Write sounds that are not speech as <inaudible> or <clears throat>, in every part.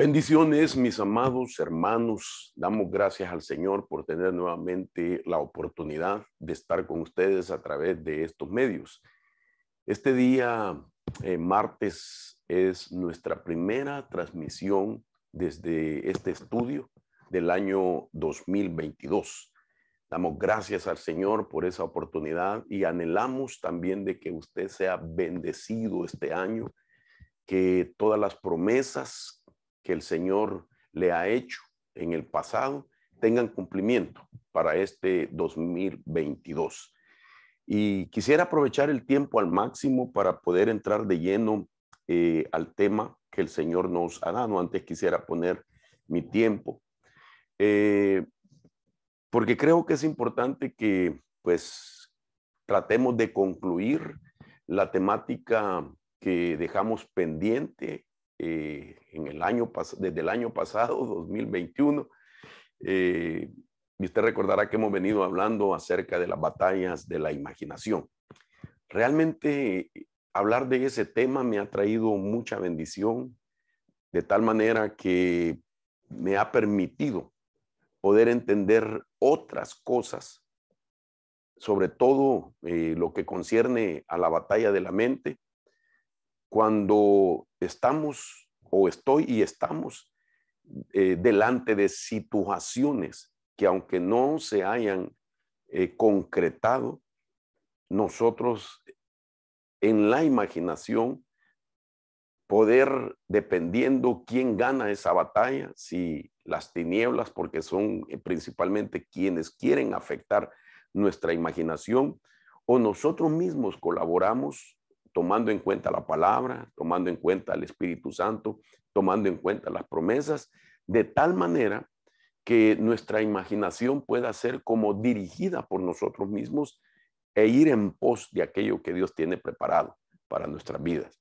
Bendiciones, mis amados hermanos. Damos gracias al Señor por tener nuevamente la oportunidad de estar con ustedes a través de estos medios. Este día, eh, martes, es nuestra primera transmisión desde este estudio del año 2022. Damos gracias al Señor por esa oportunidad y anhelamos también de que usted sea bendecido este año, que todas las promesas que el Señor le ha hecho en el pasado tengan cumplimiento para este 2022. Y quisiera aprovechar el tiempo al máximo para poder entrar de lleno eh, al tema que el Señor nos ha dado. Antes quisiera poner mi tiempo, eh, porque creo que es importante que pues tratemos de concluir la temática que dejamos pendiente eh, en el año desde el año pasado, 2021. <laughs> Eh, y usted recordará que hemos venido hablando acerca de las batallas de la imaginación. Realmente eh, hablar de ese tema me ha traído mucha bendición, de tal manera que me ha permitido poder entender otras cosas, sobre todo lo que concierne a la batalla de la mente, cuando estamos o estoy y estamos eh, delante de situaciones que aunque no se hayan eh, concretado, nosotros en la imaginación poder, dependiendo quién gana esa batalla, si las tinieblas, porque son eh, principalmente quienes quieren afectar nuestra imaginación, o nosotros mismos colaboramos tomando en cuenta la palabra, tomando en cuenta el Espíritu Santo, tomando en cuenta las promesas, de tal manera que nuestra imaginación pueda ser como dirigida por nosotros mismos e ir en pos de aquello que Dios tiene preparado para nuestras vidas.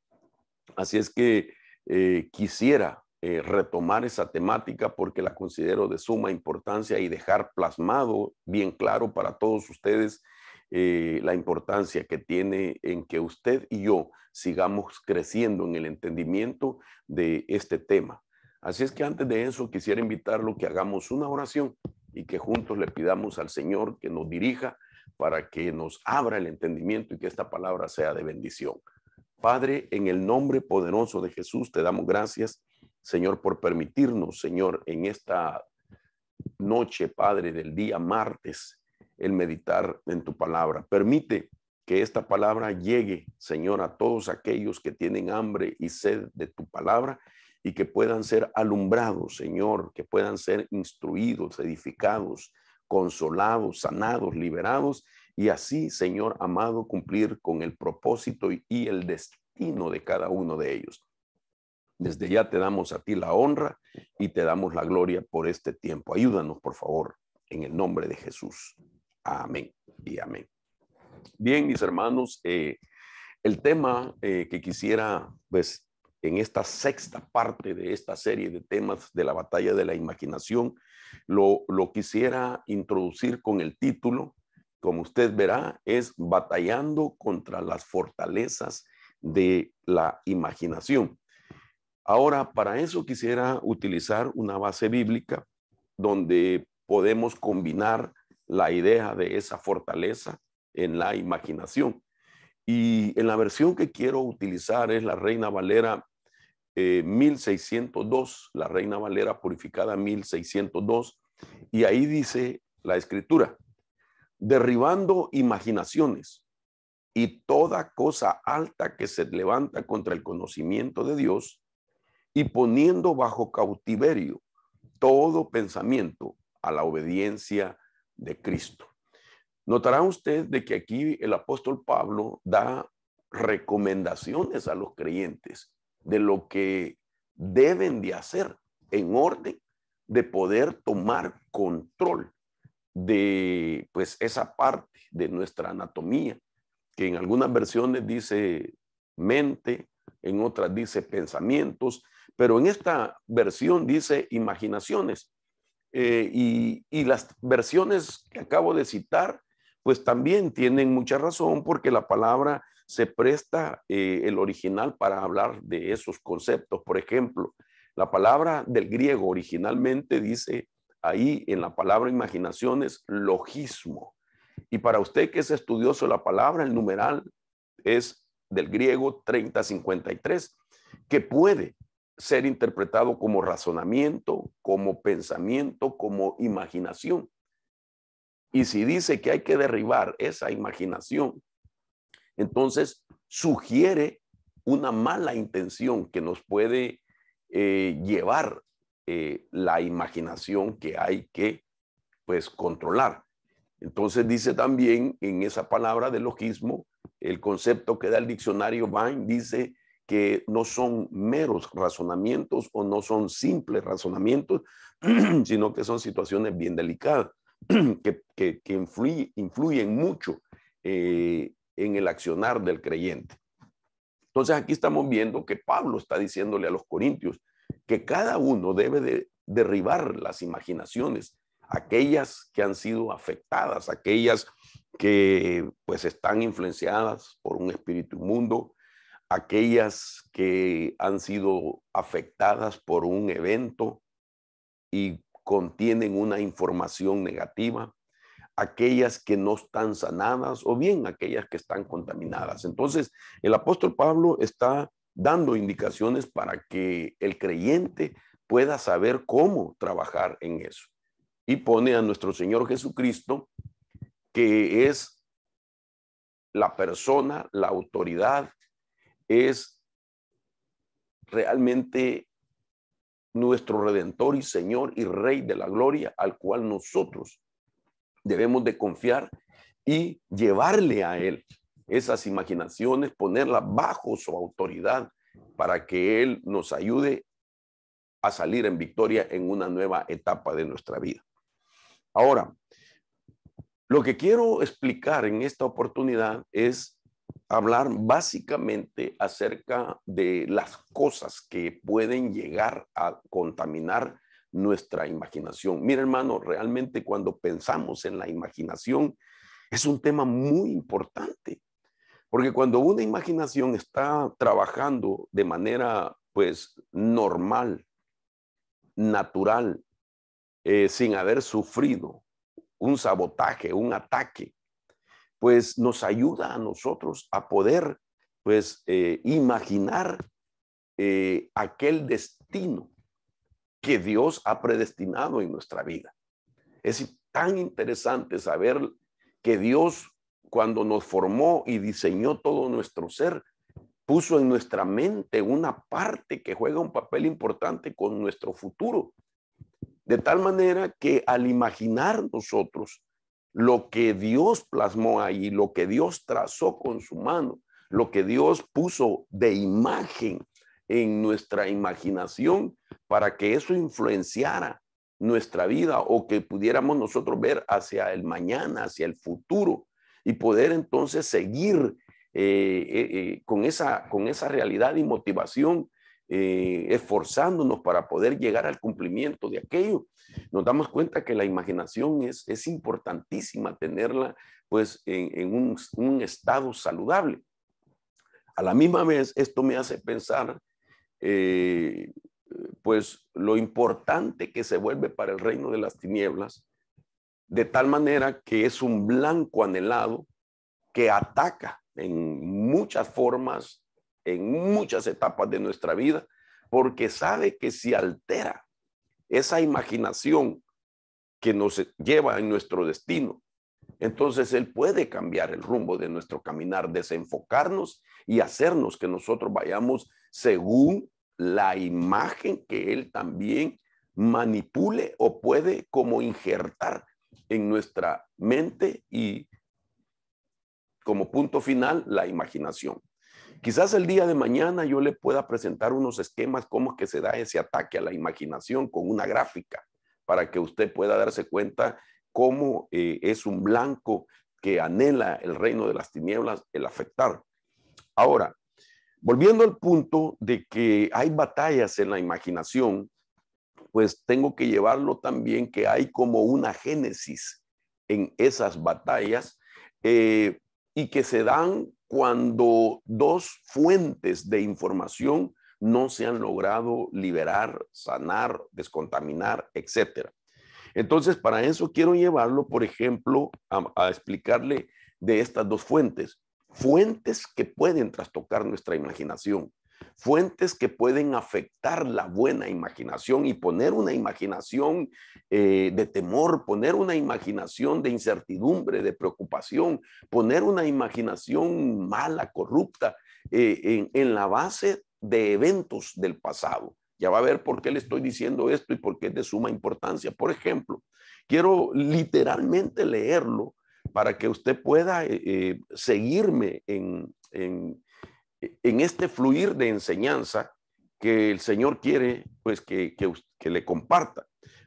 Así es que eh, quisiera eh, retomar esa temática porque la considero de suma importancia y dejar plasmado bien claro para todos ustedes eh, la importancia que tiene en que usted y yo sigamos creciendo en el entendimiento de este tema. Así es que antes de eso quisiera invitarlo que hagamos una oración y que juntos le pidamos al Señor que nos dirija para que nos abra el entendimiento y que esta palabra sea de bendición. Padre, en el nombre poderoso de Jesús te damos gracias, Señor, por permitirnos, Señor, en esta noche, Padre, del día martes, el meditar en tu palabra. Permite que esta palabra llegue, Señor, a todos aquellos que tienen hambre y sed de tu palabra y que puedan ser alumbrados, Señor, que puedan ser instruidos, edificados, consolados, sanados, liberados y así, Señor amado, cumplir con el propósito y el destino de cada uno de ellos. Desde ya te damos a ti la honra y te damos la gloria por este tiempo. Ayúdanos, por favor, en el nombre de Jesús. Amén y amén. Bien, mis hermanos, eh, el tema eh, que quisiera, pues, en esta sexta parte de esta serie de temas de la batalla de la imaginación, lo, lo quisiera introducir con el título, como usted verá, es Batallando contra las fortalezas de la imaginación. Ahora, para eso quisiera utilizar una base bíblica donde podemos combinar la idea de esa fortaleza en la imaginación. Y en la versión que quiero utilizar es la Reina Valera 1602, eh, la Reina Valera purificada 1602, y ahí dice la escritura, derribando imaginaciones y toda cosa alta que se levanta contra el conocimiento de Dios y poniendo bajo cautiverio todo pensamiento a la obediencia de Cristo. Notará usted de que aquí el apóstol Pablo da recomendaciones a los creyentes de lo que deben de hacer en orden de poder tomar control de pues esa parte de nuestra anatomía que en algunas versiones dice mente, en otras dice pensamientos, pero en esta versión dice imaginaciones. Eh, y, las versiones que acabo de citar, pues también tienen mucha razón porque la palabra se presta eh, el original para hablar de esos conceptos. Por ejemplo, la palabra del griego originalmente dice ahí en la palabra imaginaciones logismo. Y para usted que es estudioso de la palabra, el numeral es del griego 3053, que puede ser interpretado como razonamiento, como pensamiento, como imaginación. Y si dice que hay que derribar esa imaginación, entonces sugiere una mala intención que nos puede eh, llevar eh, la imaginación que hay que pues controlar. Entonces dice también en esa palabra de logismo, el concepto que da el diccionario Vine dice que no son meros razonamientos o no son simples razonamientos, <clears throat> sino que son situaciones bien delicadas, <clears throat> que, influyen mucho eh, en el accionar del creyente. Entonces aquí estamos viendo que Pablo está diciéndole a los corintios que cada uno debe de derribar las imaginaciones, aquellas que han sido afectadas, aquellas que pues están influenciadas por un espíritu inmundo, aquellas que han sido afectadas por un evento y contienen una información negativa, aquellas que no están sanadas o bien aquellas que están contaminadas. Entonces, el apóstol Pablo está dando indicaciones para que el creyente pueda saber cómo trabajar en eso. Y pone a nuestro Señor Jesucristo, que es la persona, la autoridad es realmente nuestro Redentor y Señor y Rey de la Gloria, al cual nosotros debemos de confiar y llevarle a Él esas imaginaciones, ponerlas bajo su autoridad para que Él nos ayude a salir en victoria en una nueva etapa de nuestra vida. Ahora, lo que quiero explicar en esta oportunidad es hablar básicamente acerca de las cosas que pueden llegar a contaminar nuestra imaginación. Mira, hermano, realmente cuando pensamos en la imaginación, es un tema muy importante, porque cuando una imaginación está trabajando de manera, pues, normal, natural, eh, sin haber sufrido un sabotaje, un ataque, pues nos ayuda a nosotros a poder, pues, eh, imaginar eh, aquel destino que Dios ha predestinado en nuestra vida. Es tan interesante saber que Dios, cuando nos formó y diseñó todo nuestro ser, puso en nuestra mente una parte que juega un papel importante con nuestro futuro. De tal manera que al imaginar nosotros lo que Dios plasmó ahí, lo que Dios trazó con su mano, lo que Dios puso de imagen en nuestra imaginación para que eso influenciara nuestra vida o que pudiéramos nosotros ver hacia el mañana, hacia el futuro y poder entonces seguir eh, eh, eh, con, esa, con esa realidad y motivación eh, esforzándonos para poder llegar al cumplimiento de aquello, nos damos cuenta que la imaginación es, es importantísima tenerla pues en, un, estado saludable. A la misma vez, esto me hace pensar eh, pues lo importante que se vuelve para el reino de las tinieblas, de tal manera que es un blanco anhelado que ataca en muchas formas en muchas etapas de nuestra vida, porque sabe que si altera esa imaginación que nos lleva en nuestro destino, entonces Él puede cambiar el rumbo de nuestro caminar, desenfocarnos y hacernos que nosotros vayamos según la imagen que Él también manipule o puede como injertar en nuestra mente y como punto final la imaginación. Quizás el día de mañana yo le pueda presentar unos esquemas, cómo que se da ese ataque a la imaginación con una gráfica, para que usted pueda darse cuenta cómo eh, es un blanco que anhela el reino de las tinieblas el afectar. Ahora, volviendo al punto de que hay batallas en la imaginación, pues tengo que llevarlo también que hay como una génesis en esas batallas eh, y que se dan cuando dos fuentes de información no se han logrado liberar, sanar, descontaminar, etc. Entonces, para eso quiero llevarlo, por ejemplo, a, a, explicarle de estas dos fuentes, fuentes que pueden trastocar nuestra imaginación, fuentes que pueden afectar la buena imaginación y poner una imaginación eh, de temor, poner una imaginación de incertidumbre, de preocupación, poner una imaginación mala, corrupta, eh, en, la base de eventos del pasado. Ya va a ver por qué le estoy diciendo esto y por qué es de suma importancia. Por ejemplo, quiero literalmente leerlo para que usted pueda eh, seguirme en, en, en este fluir de enseñanza que el Señor quiere pues que, le comparta.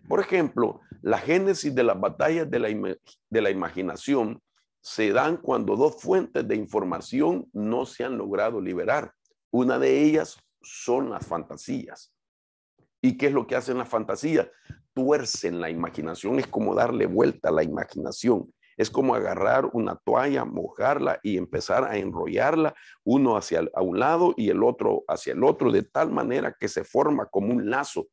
Por ejemplo, la génesis de las batallas de la, de la imaginación se dan cuando dos fuentes de información no se han logrado liberar. Una de ellas son las fantasías. ¿Y qué es lo que hacen las fantasías? Tuercen la imaginación, es como darle vuelta a la imaginación. Es como agarrar una toalla, mojarla y empezar a enrollarla, uno hacia un lado y el otro hacia el otro, de tal manera que se forma como un lazo.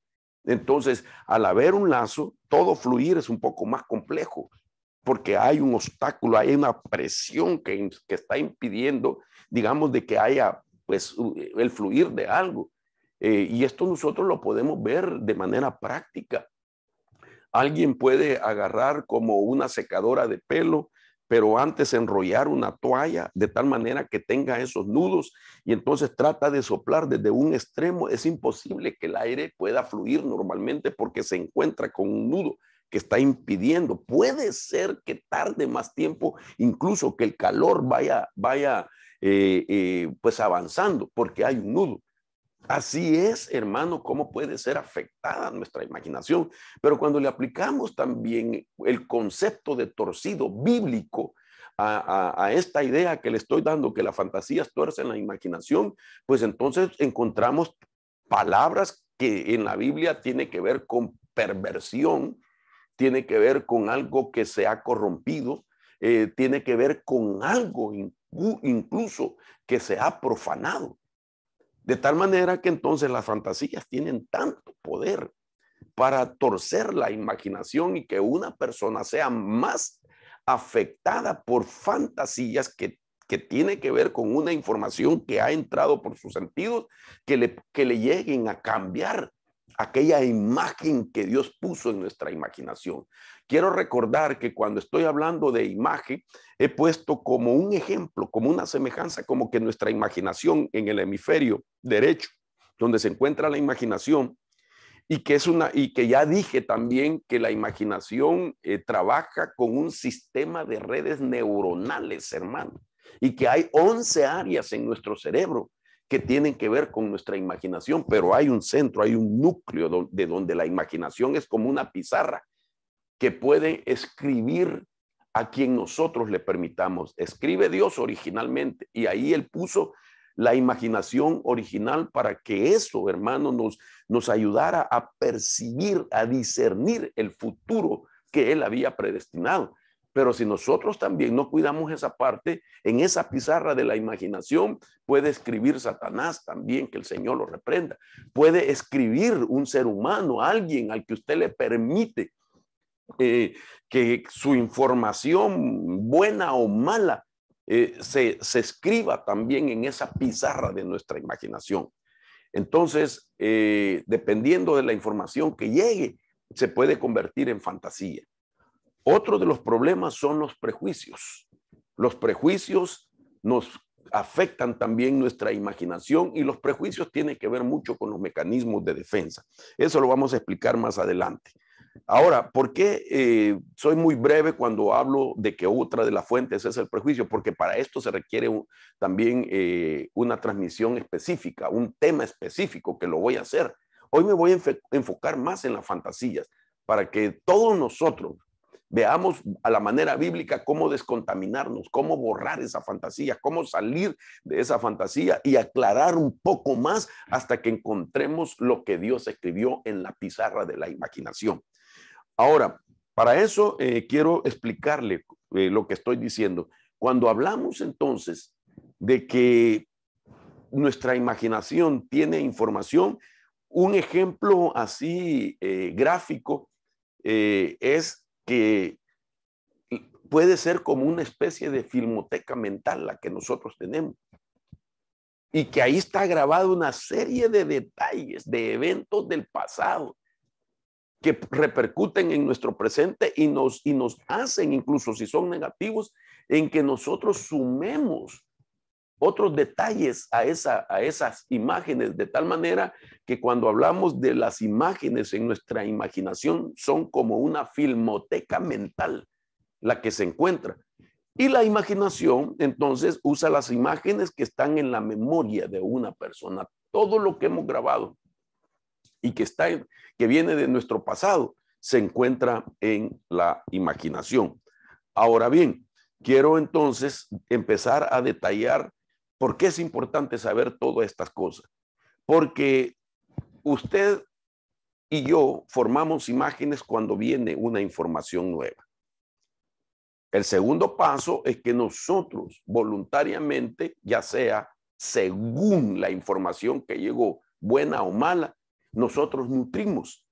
Entonces, al haber un lazo, todo fluir es un poco más complejo, porque hay un obstáculo, hay una presión que, está impidiendo, digamos, de que haya pues, el fluir de algo. Eh, y esto nosotros lo podemos ver de manera práctica. Alguien puede agarrar como una secadora de pelo, pero antes enrollar una toalla de tal manera que tenga esos nudos y entonces trata de soplar desde un extremo. Es imposible que el aire pueda fluir normalmente porque se encuentra con un nudo que está impidiendo. Puede ser que tarde más tiempo, incluso que el calor vaya, vaya eh, eh, pues avanzando porque hay un nudo. Así es, hermano, cómo puede ser afectada nuestra imaginación. Pero cuando le aplicamos también el concepto de torcido bíblico a, esta idea que le estoy dando, que las fantasías tuercen la imaginación, pues entonces encontramos palabras que en la Biblia tiene que ver con perversión, tiene que ver con algo que se ha corrompido, eh, tiene que ver con algo incluso que se ha profanado. De tal manera que entonces las fantasías tienen tanto poder para torcer la imaginación y que una persona sea más afectada por fantasías que, que tiene que ver con una información que ha entrado por sus sentidos, que le, que le lleguen a cambiar aquella imagen que Dios puso en nuestra imaginación. Quiero recordar que cuando estoy hablando de imagen, he puesto como un ejemplo, como una semejanza, como que nuestra imaginación en el hemisferio derecho, donde se encuentra la imaginación, y que es una y que ya dije también que la imaginación eh, trabaja con un sistema de redes neuronales, hermano, y que hay 11 áreas en nuestro cerebro que tienen que ver con nuestra imaginación, pero hay un centro, hay un núcleo de donde la imaginación es como una pizarra que puede escribir a quien nosotros le permitamos. Escribe Dios originalmente y ahí Él puso la imaginación original para que eso, hermano, nos, nos ayudara a percibir, a discernir el futuro que Él había predestinado. Pero si nosotros también no cuidamos esa parte, en esa pizarra de la imaginación puede escribir Satanás también, que el Señor lo reprenda. Puede escribir un ser humano, alguien al que usted le permite eh, que su información, buena o mala, eh, se, escriba también en esa pizarra de nuestra imaginación. Entonces, eh, dependiendo de la información que llegue, se puede convertir en fantasía. Otro de los problemas son los prejuicios. Los prejuicios nos afectan también nuestra imaginación y los prejuicios tienen que ver mucho con los mecanismos de defensa. Eso lo vamos a explicar más adelante. Ahora, ¿por qué eh, soy muy breve cuando hablo de que otra de las fuentes es el prejuicio? Porque para esto se requiere también eh, una transmisión específica, un tema específico que lo voy a hacer. Hoy me voy a enfocar más en las fantasías para que todos nosotros Veamos a la manera bíblica cómo descontaminarnos, cómo borrar esa fantasía, cómo salir de esa fantasía y aclarar un poco más hasta que encontremos lo que Dios escribió en la pizarra de la imaginación. Ahora, para eso eh, quiero explicarle eh, lo que estoy diciendo. Cuando hablamos entonces de que nuestra imaginación tiene información, un ejemplo así eh, gráfico es que puede ser como una especie de filmoteca mental la que nosotros tenemos. Y que ahí está grabada una serie de detalles, de eventos del pasado, que repercuten en nuestro presente y nos, y nos hacen, incluso si son negativos, en que nosotros sumemos otros detalles a, esa, a esas imágenes, de tal manera que cuando hablamos de las imágenes en nuestra imaginación son como una filmoteca mental la que se encuentra. Y la imaginación, entonces, usa las imágenes que están en la memoria de una persona. Todo lo que hemos grabado y que, está que viene de nuestro pasado se encuentra en la imaginación. Ahora bien, quiero entonces empezar a detallar ¿Por qué es importante saber todas estas cosas? Porque usted y yo formamos imágenes cuando viene una información nueva. El segundo paso es que nosotros voluntariamente, ya sea según la información que llegó, buena o mala, nosotros nutrimos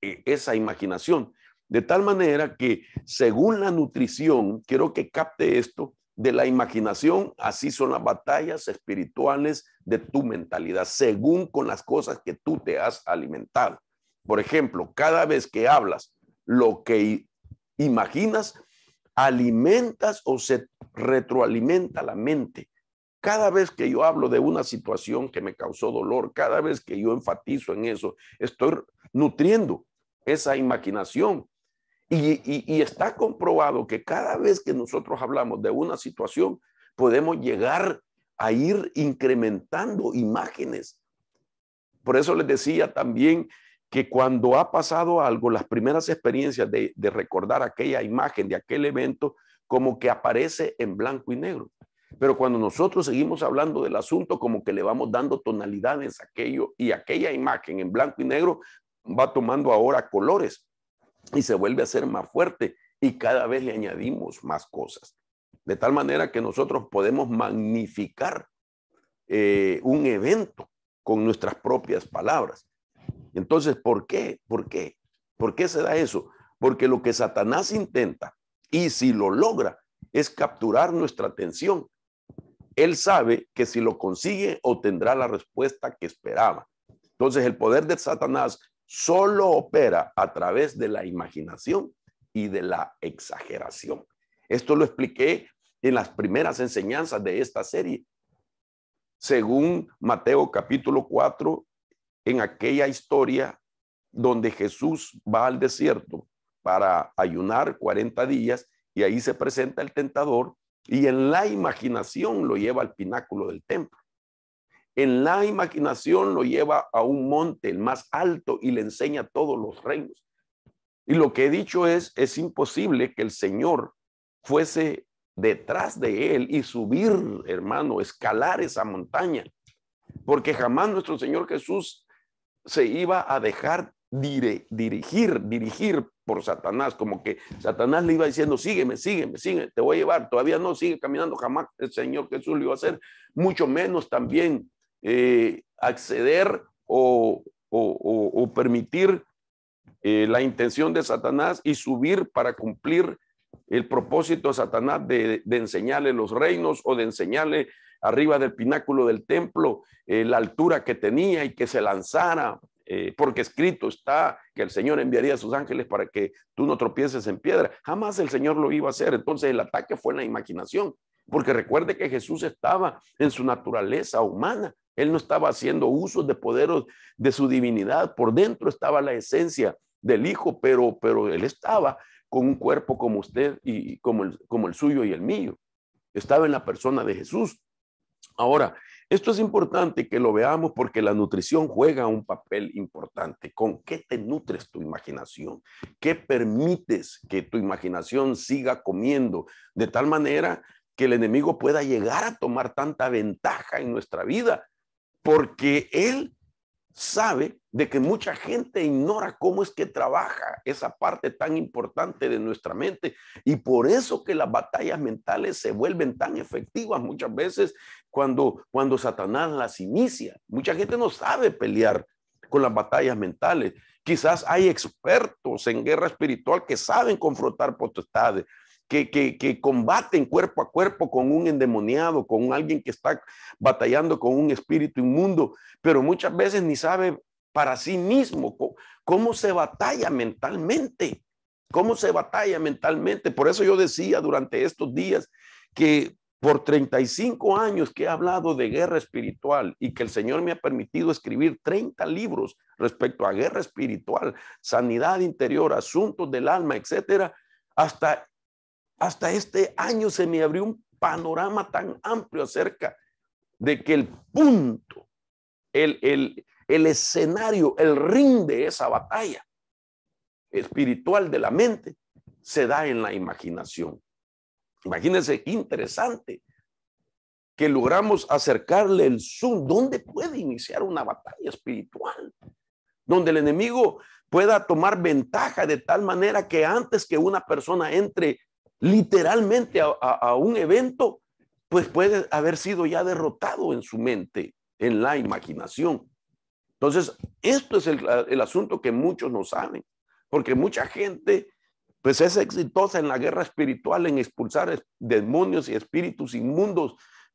eh, esa imaginación. De tal manera que según la nutrición, quiero que capte esto, de la imaginación, así son las batallas espirituales de tu mentalidad, según con las cosas que tú te has alimentado. Por ejemplo, cada vez que hablas lo que imaginas, alimentas o se retroalimenta la mente. Cada vez que yo hablo de una situación que me causó dolor, cada vez que yo enfatizo en eso, estoy nutriendo esa imaginación y, está comprobado que cada vez que nosotros hablamos de una situación, podemos llegar a ir incrementando imágenes. Por eso les decía también que cuando ha pasado algo, las primeras experiencias de, de recordar aquella imagen de aquel evento, como que aparece en blanco y negro. Pero cuando nosotros seguimos hablando del asunto, como que le vamos dando tonalidades a aquello y aquella imagen en blanco y negro va tomando ahora colores y se vuelve a ser más fuerte y cada vez le añadimos más cosas. De tal manera que nosotros podemos magnificar eh, un evento con nuestras propias palabras. Entonces, ¿por qué? ¿Por qué? ¿Por qué se da eso? Porque lo que Satanás intenta, y si lo logra, es capturar nuestra atención. Él sabe que si lo consigue, obtendrá la respuesta que esperaba. Entonces, el poder de Satanás solo opera a través de la imaginación y de la exageración. Esto lo expliqué en las primeras enseñanzas de esta serie. Según Mateo capítulo 4, en aquella historia donde Jesús va al desierto para ayunar 40 días y ahí se presenta el tentador y en la imaginación lo lleva al pináculo del templo. En la imaginación lo lleva a un monte, el más alto, y le enseña todos los reinos. Y lo que he dicho es, es imposible que el Señor fuese detrás de él y subir, hermano, escalar esa montaña, porque jamás nuestro Señor Jesús se iba a dejar dirigir, dirigir por Satanás, como que Satanás le iba diciendo, sígueme, sígueme, sígueme, te voy a llevar, todavía no sigue caminando, jamás el Señor Jesús lo iba a hacer, mucho menos también eh, acceder o, permitir eh, la intención de Satanás y subir para cumplir el propósito de Satanás de, enseñarle los reinos o de enseñarle arriba del pináculo del templo eh, la altura que tenía y que se lanzara, porque escrito está que el Señor enviaría a sus ángeles para que tú no tropieces en piedra. Jamás el Señor lo iba a hacer. Entonces el ataque fue en la imaginación porque recuerde que Jesús estaba en su naturaleza humana, él no estaba haciendo uso de poderes de su divinidad, por dentro estaba la esencia del Hijo, pero, pero él estaba con un cuerpo como usted y como el, como el suyo y el mío, estaba en la persona de Jesús. Ahora, esto es importante que lo veamos porque la nutrición juega un papel importante. ¿Con qué te nutres tu imaginación? ¿Qué permites que tu imaginación siga comiendo? De tal manera el enemigo pueda llegar a tomar tanta ventaja en nuestra vida, porque él sabe de que mucha gente ignora cómo es que trabaja esa parte tan importante de nuestra mente y por eso que las batallas mentales se vuelven tan efectivas muchas veces cuando cuando Satanás las inicia. Mucha gente no sabe pelear con las batallas mentales. Quizás hay expertos en guerra espiritual que saben confrontar potestades, que, combaten cuerpo a cuerpo con un endemoniado, con alguien que está batallando con un espíritu inmundo, pero muchas veces ni sabe para sí mismo cómo, cómo se batalla mentalmente, cómo se batalla mentalmente. Por eso yo decía durante estos días que por 35 años que he hablado de guerra espiritual y que el Señor me ha permitido escribir 30 libros respecto a guerra espiritual, sanidad interior, asuntos del alma, etcétera, hasta hasta este año se me abrió un panorama tan amplio acerca de que el punto, el, escenario, el ring de esa batalla espiritual de la mente se da en la imaginación. Imagínense interesante que logramos acercarle el zoom. ¿Dónde puede iniciar una batalla espiritual? Donde el enemigo pueda tomar ventaja de tal manera que antes que una persona entre literalmente a, un evento, pues puede haber sido ya derrotado en su mente, en la imaginación. Entonces, esto es el, asunto que muchos no saben, porque mucha gente pues es exitosa en la guerra espiritual, en expulsar demonios y espíritus inmundos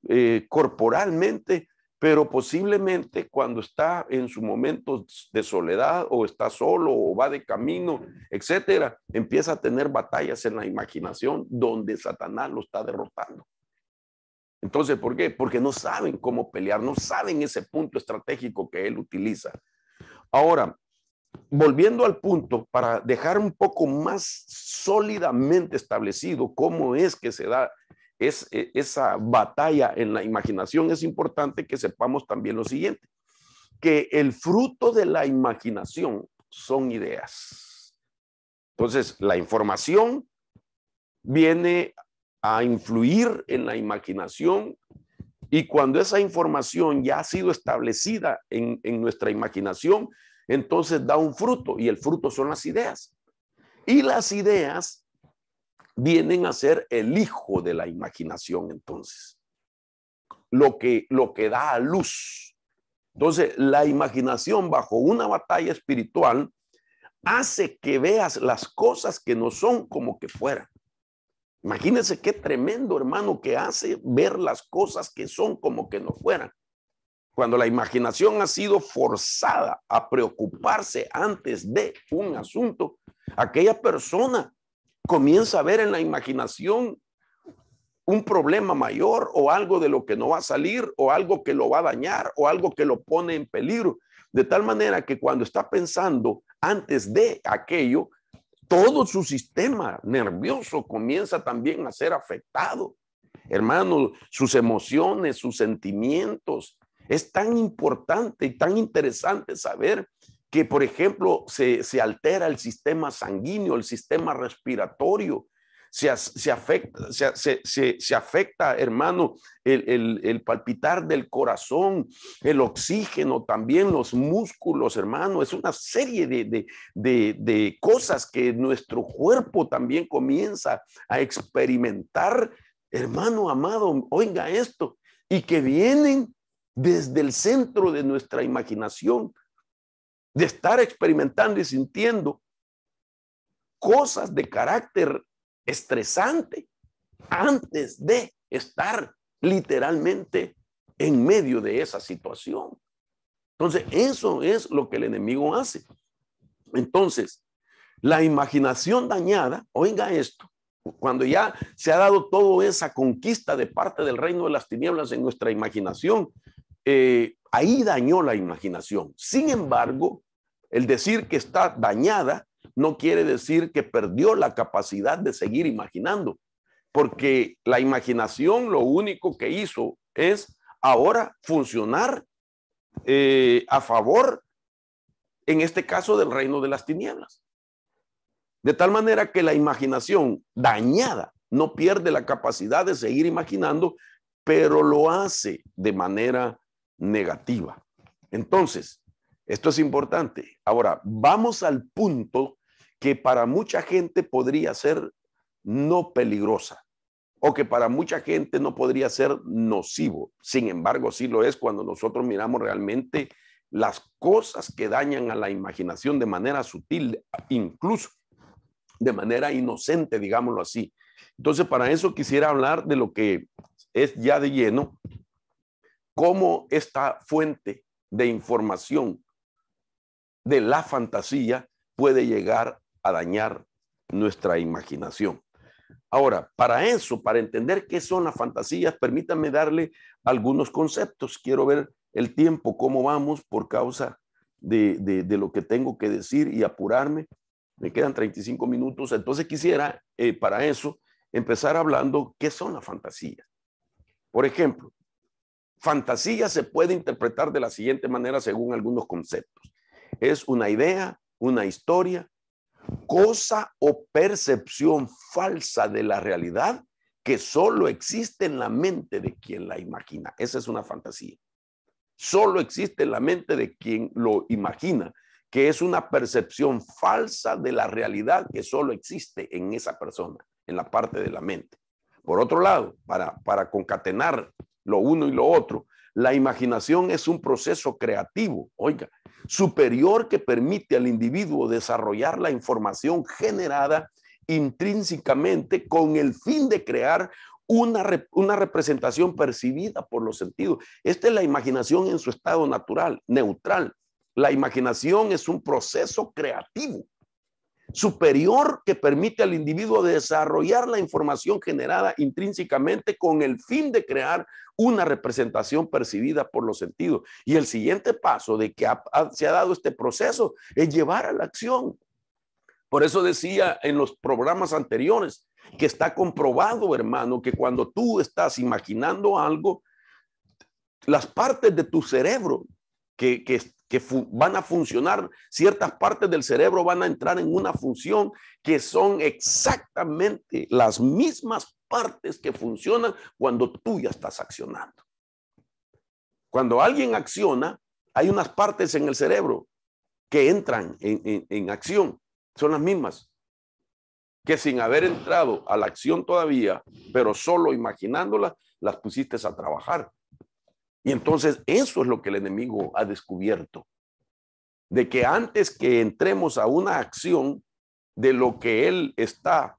eh, corporalmente, pero posiblemente cuando está en su momento de soledad o está solo o va de camino, etcétera, empieza a tener batallas en la imaginación donde Satanás lo está derrotando. Entonces, ¿por qué? Porque no saben cómo pelear, no saben ese punto estratégico que él utiliza. Ahora, volviendo al punto, para dejar un poco más sólidamente establecido cómo es que se da es, e, esa batalla en la imaginación, es importante que sepamos también lo siguiente, que el fruto de la imaginación son ideas. Entonces, la información viene a influir en la imaginación y cuando esa información ya ha sido establecida en, en nuestra imaginación, entonces da un fruto y el fruto son las ideas. Y las ideas vienen a ser el hijo de la imaginación entonces. Lo que, lo que da a luz. Entonces, la imaginación bajo una batalla espiritual hace que veas las cosas que no son como que fueran. Imagínense qué tremendo, hermano, que hace ver las cosas que son como que no fueran. Cuando la imaginación ha sido forzada a preocuparse antes de un asunto, aquella persona comienza a ver en la imaginación un problema mayor o algo de lo que no va a salir o algo que lo va a dañar o algo que lo pone en peligro. De tal manera que cuando está pensando antes de aquello, todo su sistema nervioso comienza también a ser afectado. Hermanos, sus emociones, sus sentimientos. Es tan importante y tan interesante saber que, por ejemplo, se, se altera el sistema sanguíneo, el sistema respiratorio, se, se, afecta, se, afecta, hermano, el, el, palpitar del corazón, el oxígeno, también los músculos, hermano. Es una serie de, de, de cosas que nuestro cuerpo también comienza a experimentar, hermano amado, oiga esto, y que vienen desde el centro de nuestra imaginación, de estar experimentando y sintiendo cosas de carácter estresante antes de estar literalmente en medio de esa situación. Entonces, eso es lo que el enemigo hace. Entonces, la imaginación dañada, oiga esto, cuando ya se ha dado toda esa conquista de parte del reino de las tinieblas en nuestra imaginación, eh, ahí dañó la imaginación. Sin embargo, el decir que está dañada no quiere decir que perdió la capacidad de seguir imaginando, porque la imaginación lo único que hizo es ahora funcionar eh, a favor, en este caso, del reino de las tinieblas. De tal manera que la imaginación dañada no pierde la capacidad de seguir imaginando, pero lo hace de manera negativa. Entonces, esto es importante. Ahora, vamos al punto que para mucha gente podría ser no peligrosa o que para mucha gente no podría ser nocivo. Sin embargo, sí lo es cuando nosotros miramos realmente las cosas que dañan a la imaginación de manera sutil, incluso de manera inocente, digámoslo así. Entonces, para eso quisiera hablar de lo que es ya de lleno cómo esta fuente de información de la fantasía puede llegar a dañar nuestra imaginación. Ahora, para eso, para entender qué son las fantasías, permítanme darle algunos conceptos. Quiero ver el tiempo, cómo vamos por causa de, de, lo que tengo que decir y apurarme. Me quedan 35 minutos, entonces quisiera eh, para eso empezar hablando qué son las fantasías. Por ejemplo, Fantasía se puede interpretar de la siguiente manera según algunos conceptos. Es una idea, una historia, cosa o percepción falsa de la realidad que solo existe en la mente de quien la imagina. Esa es una fantasía. Solo existe en la mente de quien lo imagina, que es una percepción falsa de la realidad que solo existe en esa persona, en la parte de la mente. Por otro lado, para, para concatenar lo uno y lo otro. La imaginación es un proceso creativo, oiga, superior que permite al individuo desarrollar la información generada intrínsecamente con el fin de crear una, una representación percibida por los sentidos. Esta es la imaginación en su estado natural, neutral. La imaginación es un proceso creativo superior que permite al individuo desarrollar la información generada intrínsecamente con el fin de crear una representación percibida por los sentidos. Y el siguiente paso de que se ha dado este proceso es llevar a la acción. Por eso decía en los programas anteriores que está comprobado, hermano, que cuando tú estás imaginando algo, las partes de tu cerebro que, que, que van a funcionar, ciertas partes del cerebro van a entrar en una función que son exactamente las mismas partes que funcionan cuando tú ya estás accionando. Cuando alguien acciona, hay unas partes en el cerebro que entran en, en acción, son las mismas, que sin haber entrado a la acción todavía, pero solo imaginándolas, las pusiste a trabajar y entonces eso es lo que el enemigo ha descubierto, de que antes que entremos a una acción de lo que él está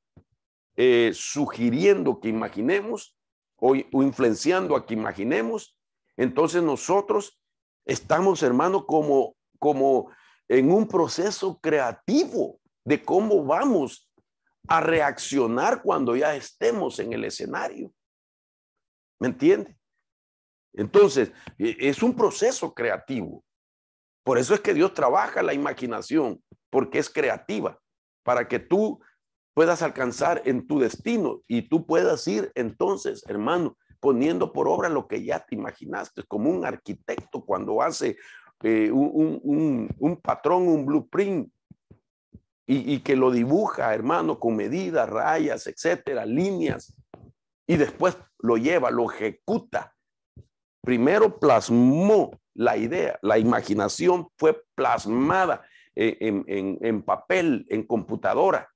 eh, sugiriendo que imaginemos o, influenciando a que imaginemos, entonces nosotros estamos, hermano, como, como en un proceso creativo de cómo vamos a reaccionar cuando ya estemos en el escenario. ¿Me entiendes? Entonces, e, es un proceso creativo. Por eso es que Dios trabaja la imaginación, porque es creativa, para que tú puedas alcanzar en tu destino y tú puedas ir entonces, hermano, poniendo por obra lo que ya te imaginaste, como un arquitecto cuando hace eh, un, patrón, un blueprint, y, que lo dibuja, hermano, con medidas, rayas, etcétera, líneas, y después lo lleva, lo ejecuta primero plasmó la idea, la imaginación fue plasmada eh, en, papel, en computadora.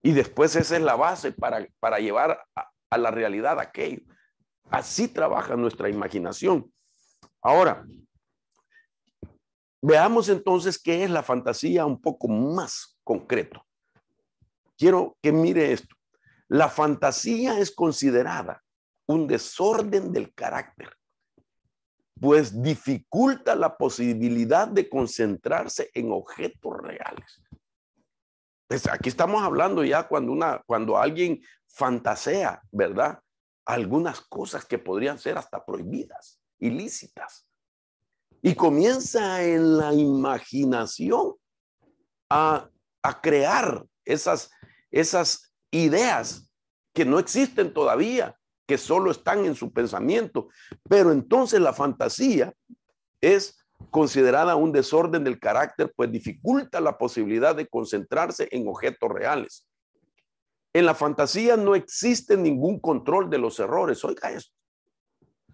Y después esa es la base para, llevar a la realidad aquello. Así trabaja nuestra imaginación. Ahora, veamos entonces qué es la fantasía un poco más concreto. Quiero que mire esto. La fantasía es considerada un desorden del carácter pues dificulta la posibilidad de concentrarse en objetos reales. Pues aquí estamos hablando ya cuando, una, cuando alguien fantasea, ¿verdad? Algunas cosas que podrían ser hasta prohibidas, ilícitas. Y comienza en la imaginación a, a crear esas, esas ideas que no existen todavía, que solo están en su pensamiento. Pero entonces la fantasía es considerada un desorden del carácter, pues dificulta la posibilidad de concentrarse en objetos reales. En la fantasía no existe ningún control de los errores, oiga esto.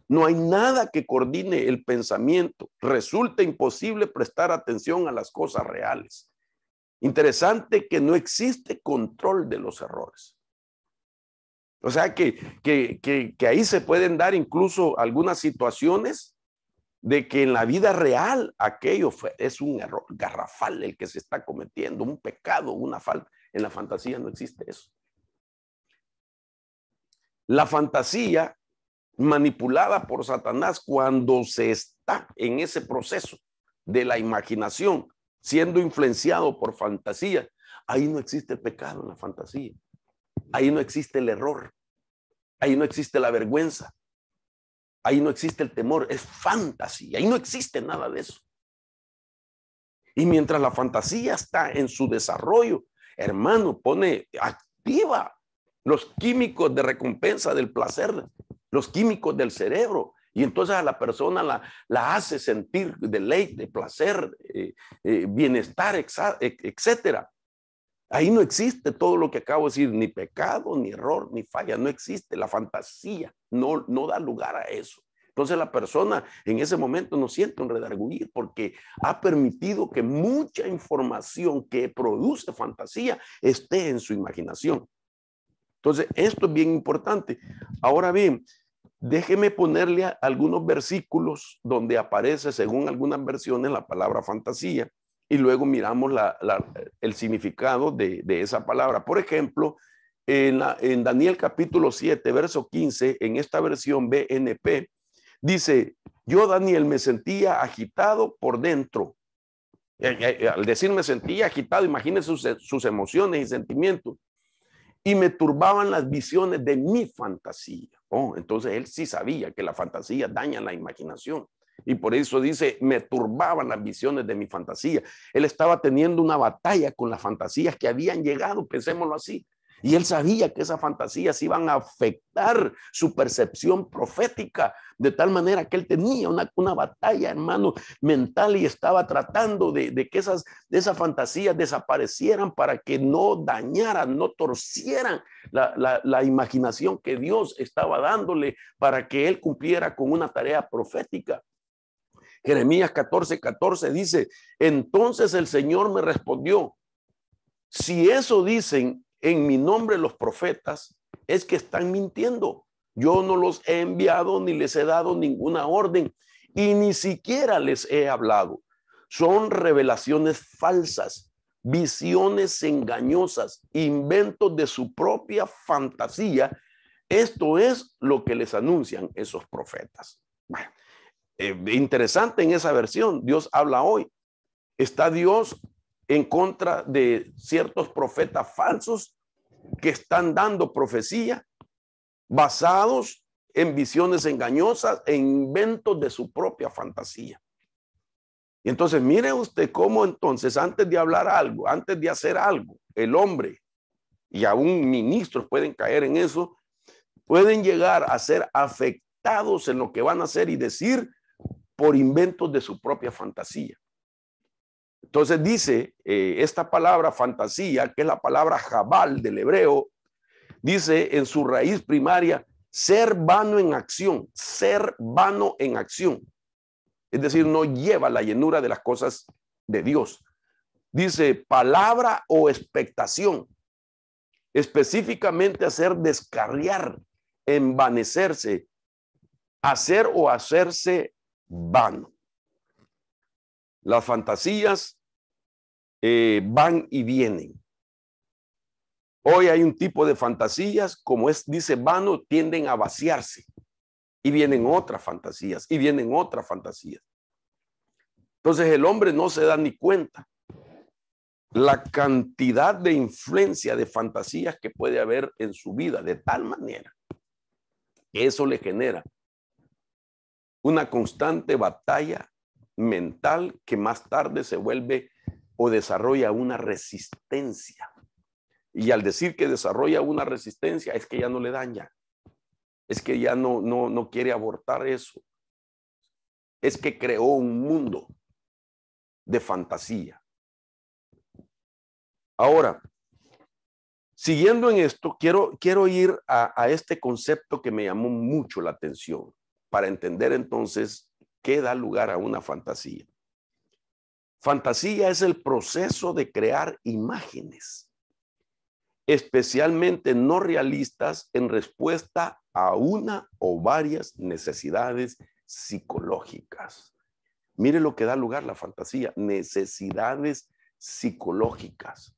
No hay nada que coordine el pensamiento. Resulta imposible prestar atención a las cosas reales. Interesante que no existe control de los errores. O sea que, ahí se pueden dar incluso algunas situaciones de que en la vida real aquello es un error garrafal el que se está cometiendo, un pecado, una falta. En la fantasía no existe eso. La fantasía manipulada por Satanás cuando se está en ese proceso de la imaginación, siendo influenciado por fantasía, ahí no existe pecado en la fantasía. Ahí no existe el error, ahí no existe la vergüenza, ahí no existe el temor, es fantasía, ahí no existe nada de eso. Y mientras la fantasía está en su desarrollo, hermano, pone activa los químicos de recompensa del placer, los químicos del cerebro. Y entonces a la persona la, hace sentir deleite, placer, eh, eh, bienestar, e, etcétera. Ahí no existe todo lo que acabo de decir, ni pecado, ni error, ni falla, no existe. La fantasía no, da lugar a eso. Entonces la persona en ese momento no siente un redarguir porque ha permitido que mucha información que produce fantasía esté en su imaginación. Entonces, esto es bien importante. Ahora bien, déjeme ponerle algunos versículos donde aparece, según algunas versiones, la palabra fantasía y luego miramos el significado de, esa palabra. Por ejemplo, en, Daniel capítulo 7, verso 15, en esta versión BNP, dice, yo Daniel me sentía agitado por dentro. Eh, eh, eh, al decir me sentía agitado, imagínense sus, sus emociones y sentimientos. Y me turbaban las visiones de mi fantasía. Oh, entonces él sí sabía que la fantasía daña la imaginación. Y por eso dice, me turbaban las visiones de mi fantasía. Él estaba teniendo una batalla con las fantasías que habían llegado, pensémoslo así. Y él sabía que esas fantasías iban a afectar su percepción profética, de tal manera que él tenía una, una batalla, mano mental y estaba tratando de, que esas, de esas fantasías desaparecieran para que no dañaran, no torcieran la, la imaginación que Dios estaba dándole para que él cumpliera con una tarea profética. Jeremías 14, 14 dice, entonces el Señor me respondió, si eso dicen en mi nombre los profetas, es que están mintiendo. Yo no los he enviado ni les he dado ninguna orden y ni siquiera les he hablado. Son revelaciones falsas, visiones engañosas, inventos de su propia fantasía. Esto es lo que les anuncian esos profetas. Bueno, eh, interesante en esa versión. Dios habla hoy. Está Dios en contra de ciertos profetas falsos que están dando profecía basados en visiones engañosas e inventos de su propia fantasía. Y entonces mire usted cómo entonces antes de hablar algo, antes de hacer algo, el hombre y aún ministros pueden caer en eso, pueden llegar a ser afectados en lo que van a hacer y decir por inventos de su propia fantasía. Entonces dice eh, esta palabra fantasía, que es la palabra jabal del hebreo, dice en su raíz primaria, ser vano en acción, ser vano en acción. Es decir, no lleva la llenura de las cosas de Dios. Dice palabra o expectación, específicamente hacer descarriar, envanecerse, hacer o hacerse van. Las fantasías eh, van y vienen. Hoy hay un tipo de fantasías, como es, dice Vano, tienden a vaciarse. Y vienen otras fantasías, y vienen otras fantasías. Entonces el hombre no se da ni cuenta la cantidad de influencia de fantasías que puede haber en su vida, de tal manera. Eso le genera una constante batalla mental que más tarde se vuelve o desarrolla una resistencia. Y al decir que desarrolla una resistencia es que ya no le daña, es que ya no, no, quiere abortar eso, es que creó un mundo de fantasía. Ahora, siguiendo en esto, quiero, quiero ir a este concepto que me llamó mucho la atención para entender entonces qué da lugar a una fantasía. Fantasía es el proceso de crear imágenes, especialmente no realistas en respuesta a una o varias necesidades psicológicas. Mire lo que da lugar la fantasía, necesidades psicológicas.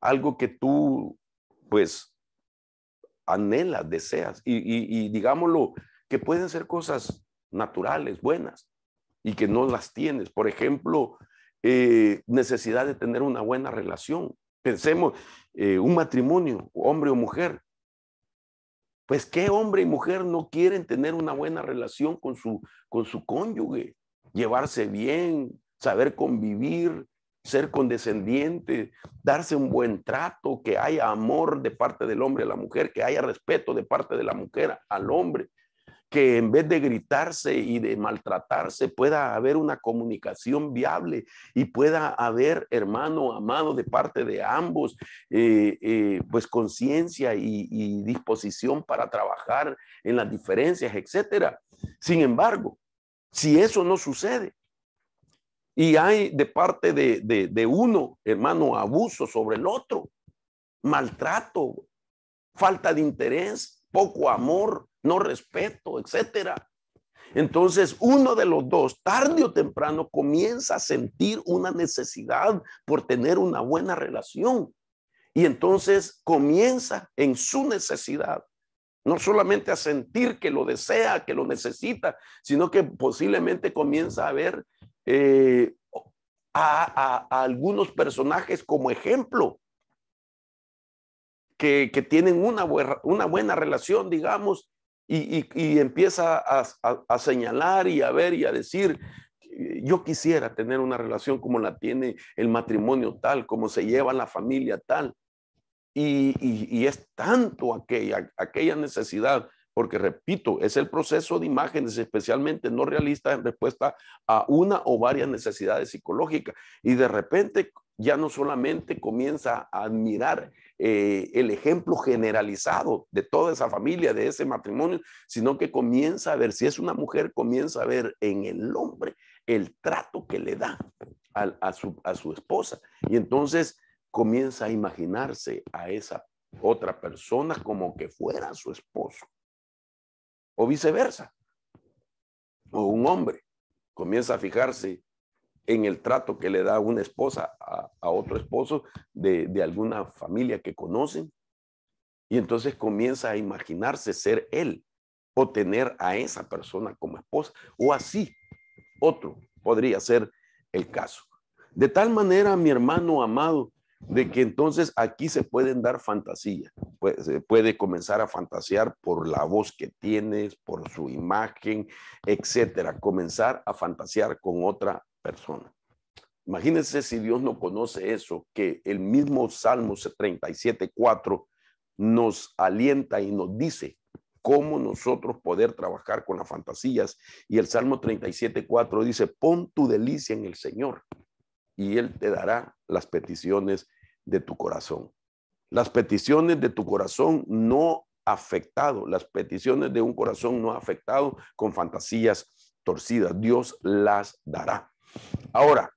Algo que tú, pues, anhelas, deseas. Y, y digámoslo, que pueden ser cosas naturales, buenas, y que no las tienes. Por ejemplo, eh, necesidad de tener una buena relación. Pensemos, eh, un matrimonio, hombre o mujer. Pues qué hombre y mujer no quieren tener una buena relación con su, con su cónyuge, llevarse bien, saber convivir, ser condescendiente, darse un buen trato, que haya amor de parte del hombre a la mujer, que haya respeto de parte de la mujer al hombre que en vez de gritarse y de maltratarse pueda haber una comunicación viable y pueda haber hermano amado de parte de ambos, eh, eh, pues conciencia y, disposición para trabajar en las diferencias, etcétera. Sin embargo, si eso no sucede, y hay de parte de, de, uno, hermano, abuso sobre el otro, maltrato, falta de interés, poco amor, no respeto, etcétera. Entonces, uno de los dos, tarde o temprano, comienza a sentir una necesidad por tener una buena relación. Y entonces comienza en su necesidad, no solamente a sentir que lo desea, que lo necesita, sino que posiblemente comienza a ver eh, a, algunos personajes como ejemplo. Que, tienen una, una buena relación, digamos, y, empieza a, señalar y a ver y a decir, eh, yo quisiera tener una relación como la tiene el matrimonio tal, como se lleva la familia tal. Y, es tanto aquella, aquella necesidad, porque repito, es el proceso de imágenes especialmente no realistas en respuesta a una o varias necesidades psicológicas. Y de repente ya no solamente comienza a admirar eh, el ejemplo generalizado de toda esa familia, de ese matrimonio, sino que comienza a ver, si es una mujer, comienza a ver en el hombre el trato que le da a, su, a su esposa. Y entonces comienza a imaginarse a esa otra persona como que fuera su esposo. O viceversa. O un hombre comienza a fijarse en el trato que le da una esposa a, otro esposo de, alguna familia que conocen. Y entonces comienza a imaginarse ser él o tener a esa persona como esposa o así. Otro podría ser el caso. De tal manera, mi hermano amado, de que entonces aquí se pueden dar fantasías. Pues, se puede comenzar a fantasear por la voz que tienes, por su imagen, etcétera. Comenzar a fantasear con otra persona. Imagínense si Dios no conoce eso, que el mismo Salmo 37.4 nos alienta y nos dice cómo nosotros poder trabajar con las fantasías. Y el Salmo 37.4 dice, pon tu delicia en el Señor y Él te dará las peticiones de tu corazón. Las peticiones de tu corazón no afectado, las peticiones de un corazón no afectado con fantasías torcidas, Dios las dará. Ahora,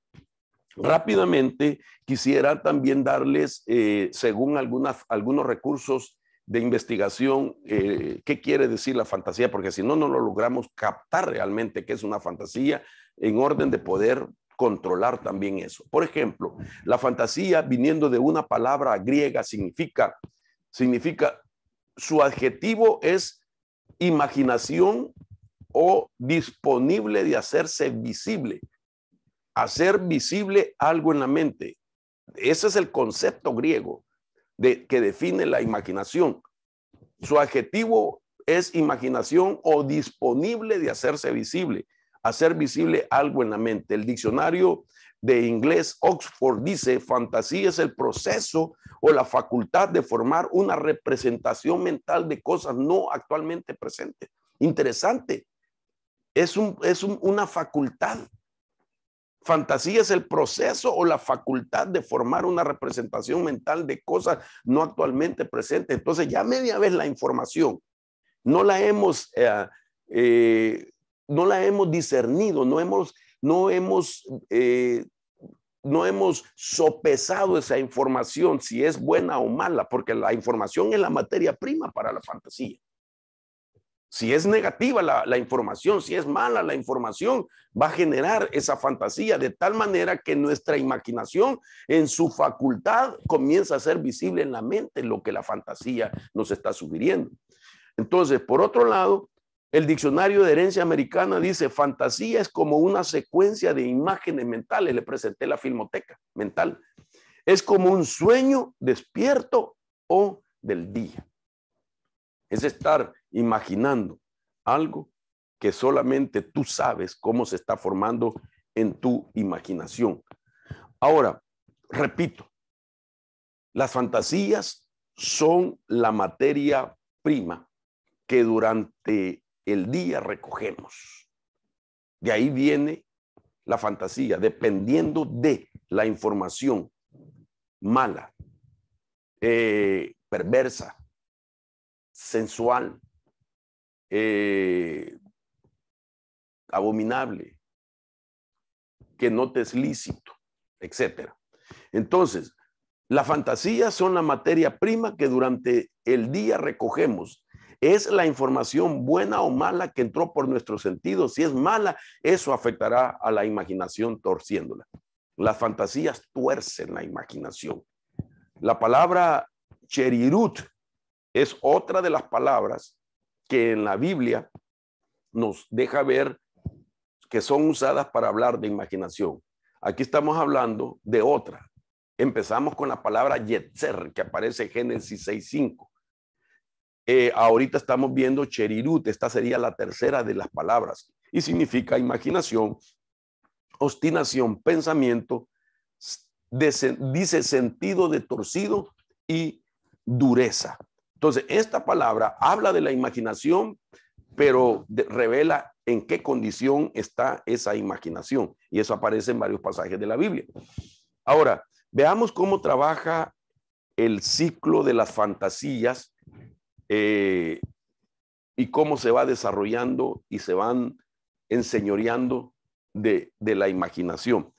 rápidamente quisiera también darles, eh, según algunos recursos de investigación, eh, qué quiere decir la fantasía, porque si no, no lo logramos captar realmente qué es una fantasía en orden de poder controlar también eso. Por ejemplo, la fantasía, viniendo de una palabra griega, significa, significa su adjetivo es imaginación o disponible de hacerse visible hacer visible algo en la mente. Ese es el concepto griego de, que define la imaginación. Su adjetivo es imaginación o disponible de hacerse visible, hacer visible algo en la mente. El diccionario de inglés Oxford dice, fantasía es el proceso o la facultad de formar una representación mental de cosas no actualmente presentes. Interesante. Es, un, es una facultad Fantasía es el proceso o la facultad de formar una representación mental de cosas no actualmente presentes. Entonces ya media vez la información no la hemos, eh, eh, no la hemos discernido, no hemos, no hemos, eh, no hemos sopesado esa información si es buena o mala, porque la información es la materia prima para la fantasía. Si es negativa la, información, si es mala la información, va a generar esa fantasía de tal manera que nuestra imaginación en su facultad comienza a ser visible en la mente lo que la fantasía nos está sugiriendo. Entonces, por otro lado, el diccionario de herencia americana dice, fantasía es como una secuencia de imágenes mentales. Le presenté la filmoteca mental. Es como un sueño despierto o del día es estar imaginando algo que solamente tú sabes cómo se está formando en tu imaginación. Ahora, repito, las fantasías son la materia prima que durante el día recogemos. De ahí viene la fantasía, dependiendo de la información mala, eh, perversa, sensual, eh, abominable, que no te es lícito, etc. Entonces, las fantasías son la materia prima que durante el día recogemos. Es la información buena o mala que entró por nuestros sentidos. Si es mala, eso afectará a la imaginación torciéndola. Las fantasías tuercen la imaginación. La palabra cherirut es otra de las palabras que en la Biblia nos deja ver que son usadas para hablar de imaginación. Aquí estamos hablando de otra. Empezamos con la palabra Yetzer, que aparece en Génesis 6.5. Eh, ahorita estamos viendo Cherirut, esta sería la tercera de las palabras, y significa imaginación, obstinación, pensamiento, dice sentido de torcido y dureza. Entonces, esta palabra habla de la imaginación, pero revela en qué condición está esa imaginación. Y eso aparece en varios pasajes de la Biblia. Ahora, veamos cómo trabaja el ciclo de las fantasías eh, y cómo se va desarrollando y se van enseñoreando de la imaginación.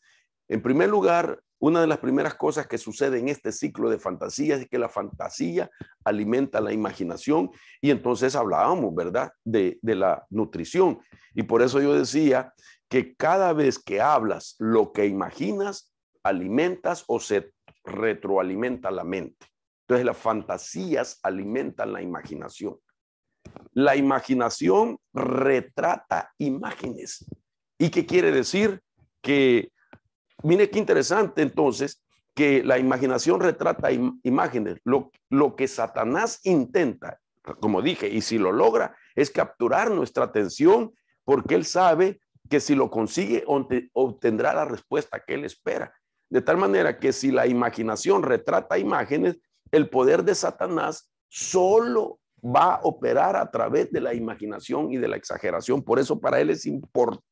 En primer lugar, una de las primeras cosas que sucede en este ciclo de fantasías es que la fantasía alimenta la imaginación y entonces hablábamos, ¿verdad?, de, la nutrición. Y por eso yo decía que cada vez que hablas lo que imaginas, alimentas o se retroalimenta la mente. Entonces las fantasías alimentan la imaginación. La imaginación retrata imágenes. ¿Y qué quiere decir? Que Mire qué interesante entonces que la imaginación retrata imágenes. Lo, lo que Satanás intenta, como dije, y si lo logra, es capturar nuestra atención porque él sabe que si lo consigue obtendrá la respuesta que él espera. De tal manera que si la imaginación retrata imágenes, el poder de Satanás solo va a operar a través de la imaginación y de la exageración. Por eso para él es importante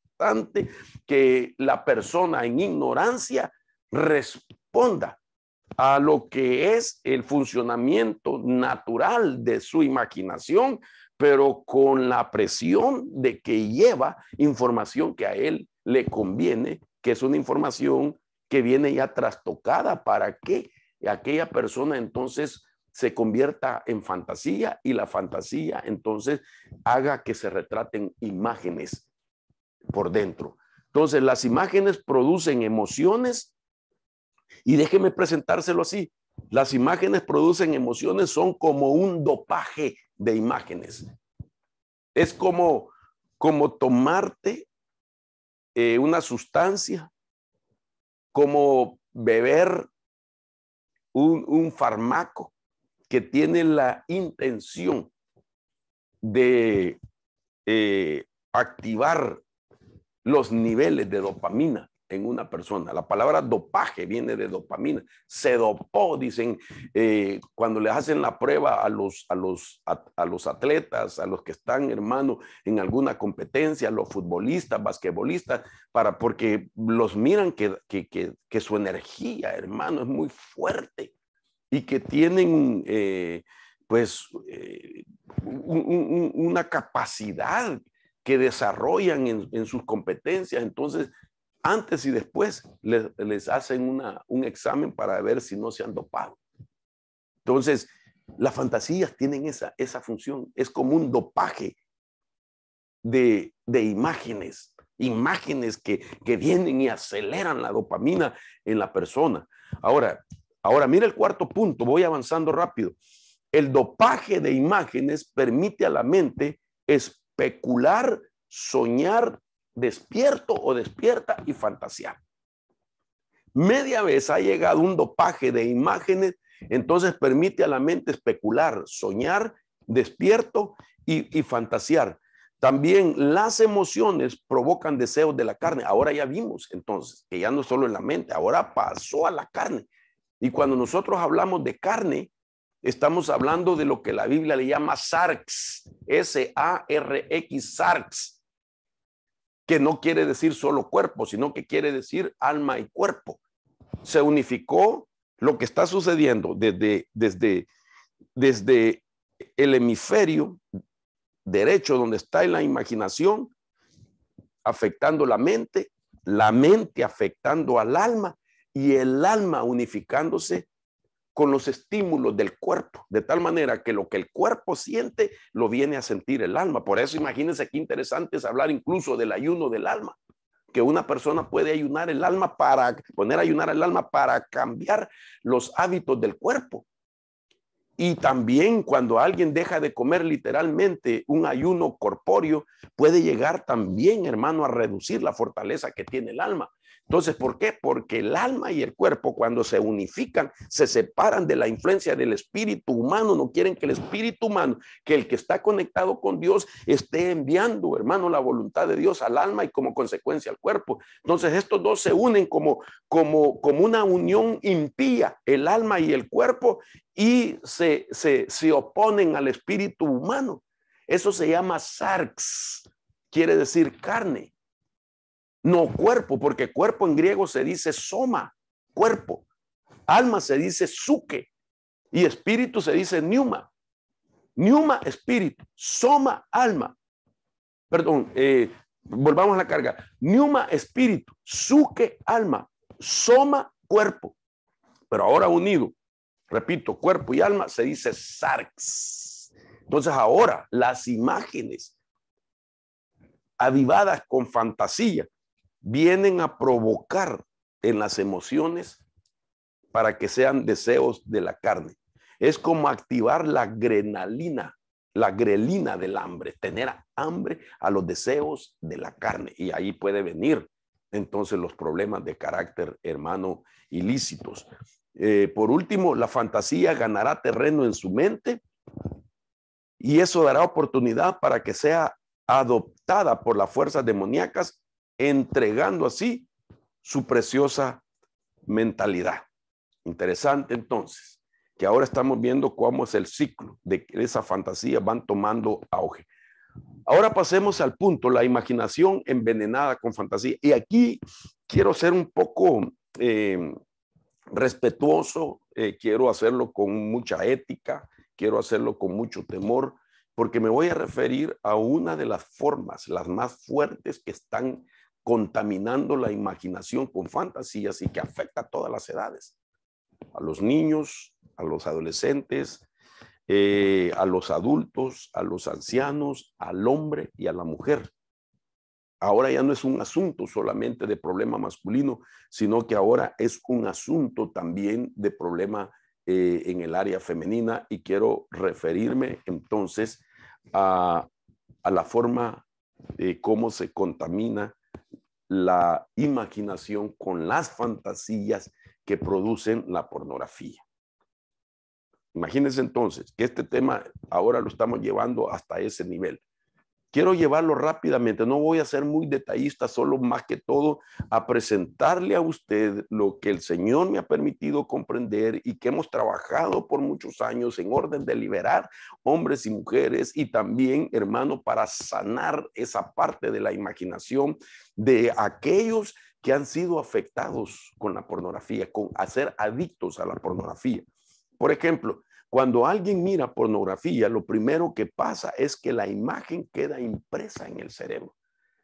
que la persona en ignorancia responda a lo que es el funcionamiento natural de su imaginación, pero con la presión de que lleva información que a él le conviene, que es una información que viene ya trastocada para que aquella persona entonces se convierta en fantasía y la fantasía entonces haga que se retraten imágenes por dentro. Entonces, las imágenes producen emociones y déjeme presentárselo así. Las imágenes producen emociones, son como un dopaje de imágenes. Es como, como tomarte eh, una sustancia, como beber un, fármaco que tiene la intención de eh, activar los niveles de dopamina en una persona. La palabra dopaje viene de dopamina. Se dopó, dicen, eh, cuando le hacen la prueba a los, a, los, a, los atletas, a los que están, hermano, en alguna competencia, los futbolistas, basquetbolistas, para, porque los miran que, su energía, hermano, es muy fuerte y que tienen, eh, pues, eh, una capacidad que desarrollan en, sus competencias. Entonces, antes y después les, les hacen una, un examen para ver si no se han dopado. Entonces, las fantasías tienen esa, esa función. Es como un dopaje de, de imágenes, imágenes que, que, vienen y aceleran la dopamina en la persona. Ahora, ahora mira el cuarto punto, voy avanzando rápido. El dopaje de imágenes permite a la mente es, especular, soñar despierto o despierta y fantasear. Media vez ha llegado un dopaje de imágenes, entonces permite a la mente especular, soñar despierto y, y fantasear. También las emociones provocan deseos de la carne. Ahora ya vimos entonces que ya no solo en la mente, ahora pasó a la carne. Y cuando nosotros hablamos de carne, Estamos hablando de lo que la Biblia le llama sarx, S-A-R-X, sarx, que no quiere decir solo cuerpo, sino que quiere decir alma y cuerpo. Se unificó lo que está sucediendo desde, desde, desde el hemisferio derecho, donde está en la imaginación, afectando la mente, la mente afectando al alma y el alma unificándose con los estímulos del cuerpo, de tal manera que lo que el cuerpo siente lo viene a sentir el alma. Por eso imagínense qué interesante es hablar incluso del ayuno del alma, que una persona puede ayunar el alma para poner ayunar el alma para cambiar los hábitos del cuerpo. Y también cuando alguien deja de comer literalmente un ayuno corpóreo, puede llegar también, hermano, a reducir la fortaleza que tiene el alma. Entonces, ¿por qué? Porque el alma y el cuerpo cuando se unifican, se separan de la influencia del espíritu humano, no quieren que el espíritu humano, que el que está conectado con Dios, esté enviando, hermano, la voluntad de Dios al alma y como consecuencia al cuerpo. Entonces, estos dos se unen como como como una unión impía, el alma y el cuerpo y se se, se oponen al espíritu humano. Eso se llama sarx, quiere decir carne. No cuerpo, porque cuerpo en griego se dice soma, cuerpo. Alma se dice suke y espíritu se dice neuma. Neuma, espíritu. Soma, alma. Perdón, eh, volvamos a la carga. Neuma, espíritu. suke, alma. Soma, cuerpo. Pero ahora unido, repito, cuerpo y alma se dice sarx. Entonces ahora las imágenes avivadas con fantasía vienen a provocar en las emociones para que sean deseos de la carne. Es como activar la adrenalina, la grelina del hambre, tener hambre a los deseos de la carne. Y ahí puede venir entonces los problemas de carácter hermano ilícitos. Eh, por último, la fantasía ganará terreno en su mente y eso dará oportunidad para que sea adoptada por las fuerzas demoníacas entregando así su preciosa mentalidad. Interesante entonces, que ahora estamos viendo cómo es el ciclo de esa fantasía van tomando auge. Ahora pasemos al punto, la imaginación envenenada con fantasía. Y aquí quiero ser un poco eh, respetuoso, eh, quiero hacerlo con mucha ética, quiero hacerlo con mucho temor, porque me voy a referir a una de las formas, las más fuertes que están contaminando la imaginación con fantasías y que afecta a todas las edades, a los niños, a los adolescentes, eh, a los adultos, a los ancianos, al hombre y a la mujer. Ahora ya no es un asunto solamente de problema masculino, sino que ahora es un asunto también de problema eh, en el área femenina y quiero referirme entonces a, a la forma de cómo se contamina la imaginación con las fantasías que producen la pornografía. Imagínense entonces que este tema ahora lo estamos llevando hasta ese nivel. Quiero llevarlo rápidamente, no voy a ser muy detallista, solo más que todo a presentarle a usted lo que el Señor me ha permitido comprender y que hemos trabajado por muchos años en orden de liberar hombres y mujeres y también, hermano, para sanar esa parte de la imaginación de aquellos que han sido afectados con la pornografía, con hacer adictos a la pornografía. Por ejemplo, cuando alguien mira pornografía, lo primero que pasa es que la imagen queda impresa en el cerebro.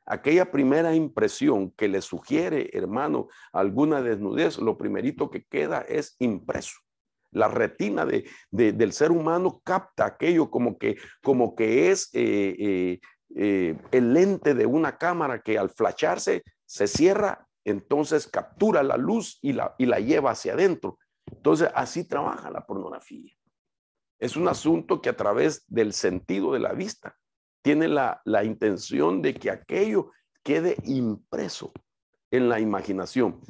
Aquella primera impresión que le sugiere, hermano, alguna desnudez, lo primerito que queda es impreso. La retina del ser humano capta aquello como que, como que es eh, eh, eh, el lente de una cámara que al flacharse se cierra, entonces captura la luz y la, y la lleva hacia adentro. Entonces así trabaja la pornografía. Es un asunto que a través del sentido de la vista tiene la, intención de que aquello quede impreso en la imaginación.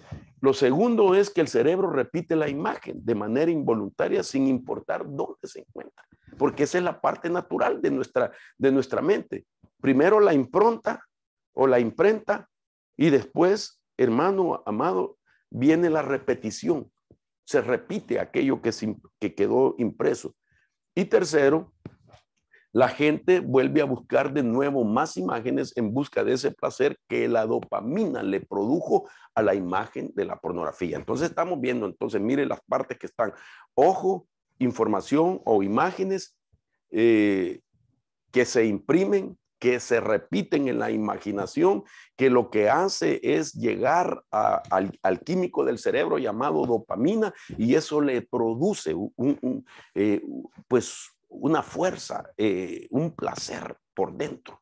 Lo segundo es que el cerebro repite la imagen de manera involuntaria sin importar dónde se encuentra, porque esa es la parte natural de nuestra, de nuestra mente. Primero la impronta o la imprenta y después, hermano amado, viene la repetición. Se repite aquello que, que quedó impreso. Y tercero, la gente vuelve a buscar de nuevo más imágenes en busca de ese placer que la dopamina le produjo a la imagen de la pornografía. Entonces estamos viendo, entonces mire las partes que están, ojo, información o imágenes eh, que se imprimen que se repiten en la imaginación, que lo que hace es llegar al, químico del cerebro llamado dopamina y eso le produce eh, pues una fuerza, eh, un placer por dentro.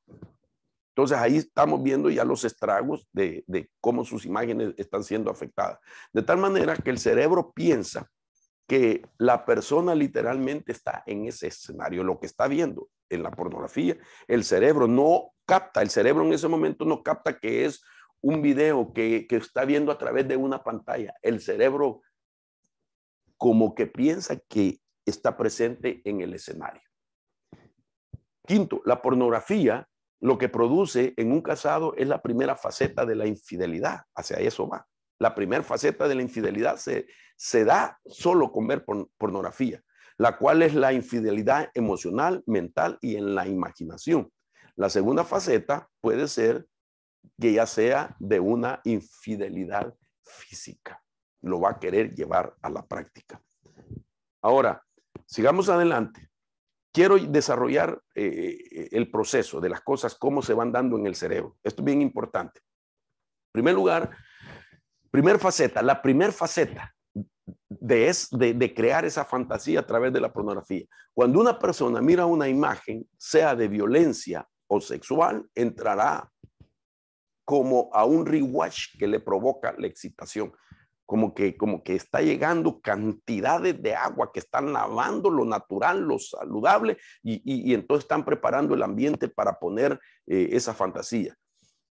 Entonces ahí estamos viendo ya los estragos de cómo sus imágenes están siendo afectadas. De tal manera que el cerebro piensa que la persona literalmente está en ese escenario, lo que está viendo en la pornografía. El cerebro no capta, el cerebro en ese momento no capta que es un video que, está viendo a través de una pantalla. El cerebro como que piensa que está presente en el escenario. Quinto, la pornografía lo que produce en un casado es la primera faceta de la infidelidad. Hacia eso va. La primera faceta de la infidelidad se, se da solo con ver pornografía la cual es la infidelidad emocional, mental y en la imaginación. La segunda faceta puede ser que ya sea de una infidelidad física. Lo va a querer llevar a la práctica. Ahora, sigamos adelante. Quiero desarrollar eh, eh, el proceso de las cosas, cómo se van dando en el cerebro. Esto es bien importante. En primer lugar, primer faceta, la primera faceta de, es, de, crear esa fantasía a través de la pornografía. Cuando una persona mira una imagen, sea de violencia o sexual, entrará como a un rewatch que le provoca la excitación, como que, como que está llegando cantidades de agua que están lavando lo natural, lo saludable, y, entonces están preparando el ambiente para poner eh, esa fantasía.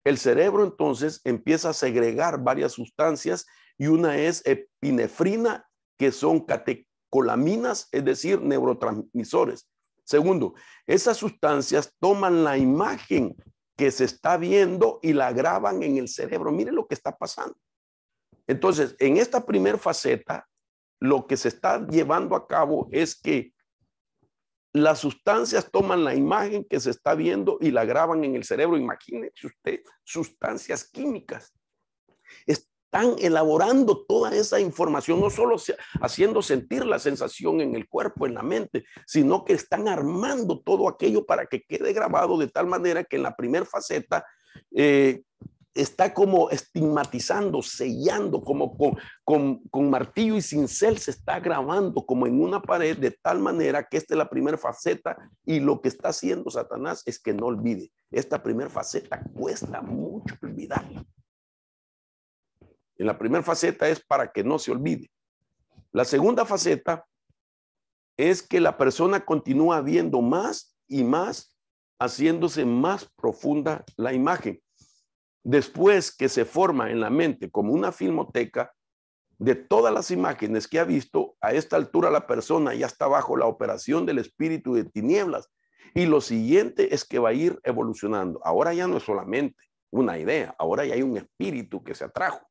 El cerebro entonces empieza a segregar varias sustancias y una es epinefrina, que son catecolaminas, es decir, neurotransmisores. Segundo, esas sustancias toman la imagen que se está viendo y la graban en el cerebro. Mire lo que está pasando. Entonces, en esta primera faceta, lo que se está llevando a cabo es que las sustancias toman la imagen que se está viendo y la graban en el cerebro. Imagínese usted sustancias químicas están elaborando toda esa información, no solo haciendo sentir la sensación en el cuerpo, en la mente, sino que están armando todo aquello para que quede grabado de tal manera que en la primera faceta eh, está como estigmatizando, sellando, como con, con, martillo y cincel se está grabando como en una pared de tal manera que esta es la primera faceta y lo que está haciendo Satanás es que no olvide. Esta primera faceta cuesta mucho olvidarla. En la primera faceta es para que no se olvide. La segunda faceta es que la persona continúa viendo más y más, haciéndose más profunda la imagen. Después que se forma en la mente como una filmoteca de todas las imágenes que ha visto, a esta altura la persona ya está bajo la operación del espíritu de tinieblas. Y lo siguiente es que va a ir evolucionando. Ahora ya no es solamente una idea, ahora ya hay un espíritu que se atrajo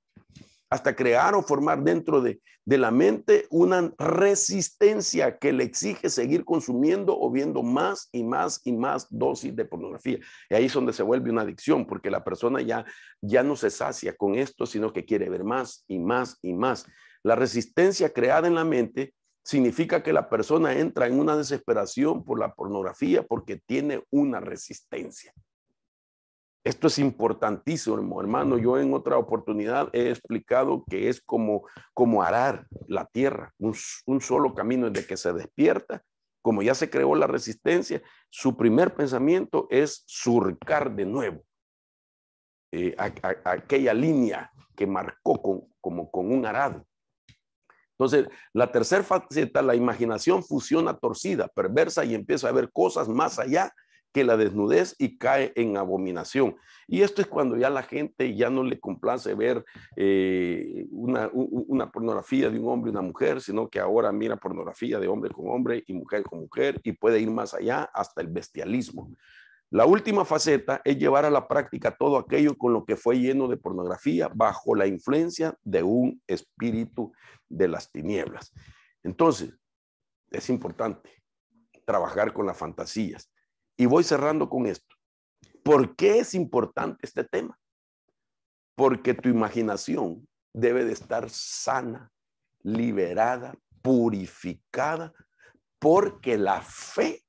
hasta crear o formar dentro de, de, la mente una resistencia que le exige seguir consumiendo o viendo más y más y más dosis de pornografía. Y ahí es donde se vuelve una adicción, porque la persona ya, ya no se sacia con esto, sino que quiere ver más y más y más. La resistencia creada en la mente significa que la persona entra en una desesperación por la pornografía porque tiene una resistencia. Esto es importantísimo, hermano. Yo en otra oportunidad he explicado que es como, como arar la tierra, un, solo camino desde que se despierta como ya se creó la resistencia, su primer pensamiento es surcar de nuevo eh, aquella línea que marcó con, como con un arado. Entonces, la tercera faceta, la imaginación fusiona torcida, perversa y empieza a ver cosas más allá que la desnudez y cae en abominación. Y esto es cuando ya la gente ya no le complace ver eh, una, una, pornografía de un hombre y una mujer, sino que ahora mira pornografía de hombre con hombre y mujer con mujer y puede ir más allá hasta el bestialismo. La última faceta es llevar a la práctica todo aquello con lo que fue lleno de pornografía bajo la influencia de un espíritu de las tinieblas. Entonces, es importante trabajar con las fantasías. Y voy cerrando con esto. ¿Por qué es importante este tema? Porque tu imaginación debe de estar sana, liberada, purificada, porque la fe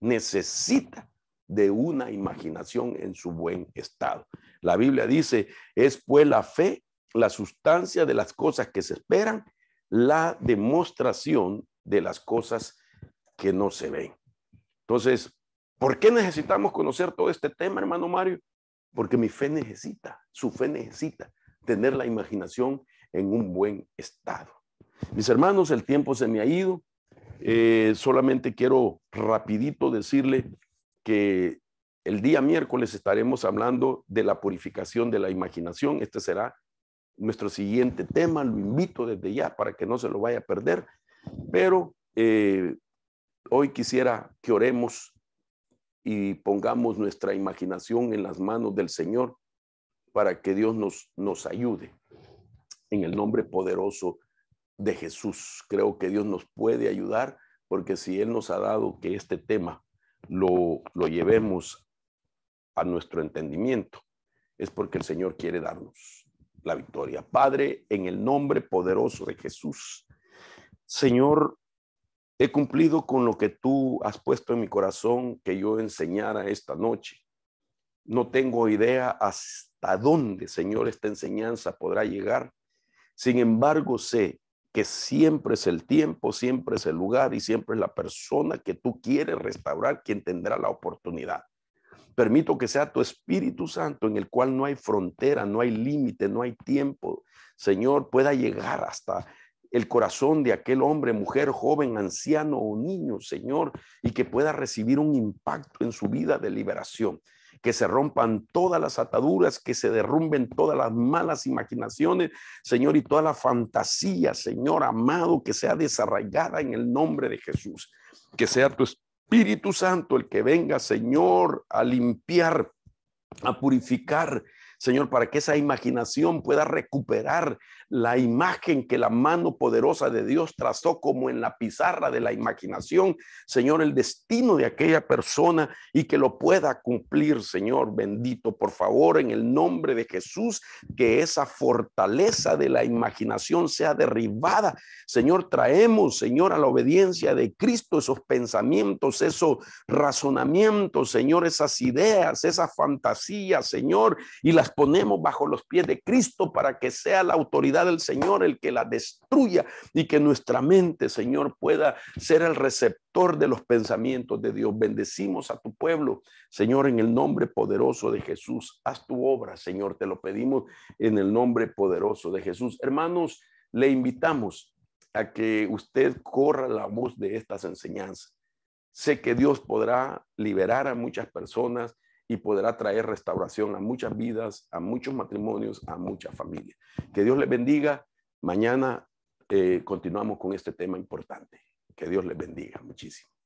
necesita de una imaginación en su buen estado. La Biblia dice, es pues la fe, la sustancia de las cosas que se esperan, la demostración de las cosas que no se ven. Entonces, ¿Por qué necesitamos conocer todo este tema, hermano Mario? Porque mi fe necesita, su fe necesita tener la imaginación en un buen estado. Mis hermanos, el tiempo se me ha ido. Eh, solamente quiero rapidito decirle que el día miércoles estaremos hablando de la purificación de la imaginación. Este será nuestro siguiente tema. Lo invito desde ya para que no se lo vaya a perder. Pero eh, hoy quisiera que oremos y pongamos nuestra imaginación en las manos del Señor para que Dios nos, nos ayude. En el nombre poderoso de Jesús, creo que Dios nos puede ayudar porque si Él nos ha dado que este tema lo, lo llevemos a nuestro entendimiento, es porque el Señor quiere darnos la victoria. Padre, en el nombre poderoso de Jesús, Señor, he cumplido con lo que tú has puesto en mi corazón que yo enseñara esta noche. No tengo idea hasta dónde, Señor, esta enseñanza podrá llegar. Sin embargo, sé que siempre es el tiempo, siempre es el lugar y siempre es la persona que tú quieres restaurar quien tendrá la oportunidad. Permito que sea tu Espíritu Santo en el cual no hay frontera, no hay límite, no hay tiempo. Señor, pueda llegar hasta el corazón de aquel hombre, mujer, joven, anciano o niño, Señor, y que pueda recibir un impacto en su vida de liberación. Que se rompan todas las ataduras, que se derrumben todas las malas imaginaciones, Señor, y toda la fantasía, Señor amado, que sea desarraigada en el nombre de Jesús. Que sea tu Espíritu Santo el que venga, Señor, a limpiar, a purificar, Señor, para que esa imaginación pueda recuperar la imagen que la mano poderosa de Dios trazó como en la pizarra de la imaginación, Señor, el destino de aquella persona y que lo pueda cumplir, Señor bendito, por favor, en el nombre de Jesús, que esa fortaleza de la imaginación sea derribada. Señor, traemos, Señor, a la obediencia de Cristo esos pensamientos, esos razonamientos, Señor, esas ideas, esas fantasías, Señor, y las ponemos bajo los pies de Cristo para que sea la autoridad del Señor el que la destruya y que nuestra mente, Señor, pueda ser el receptor de los pensamientos de Dios. Bendecimos a tu pueblo, Señor, en el nombre poderoso de Jesús. Haz tu obra, Señor, te lo pedimos en el nombre poderoso de Jesús. Hermanos, le invitamos a que usted corra la voz de estas enseñanzas. Sé que Dios podrá liberar a muchas personas y podrá traer restauración a muchas vidas, a muchos matrimonios, a muchas familias. Que Dios les bendiga. Mañana eh, continuamos con este tema importante. Que Dios les bendiga muchísimo.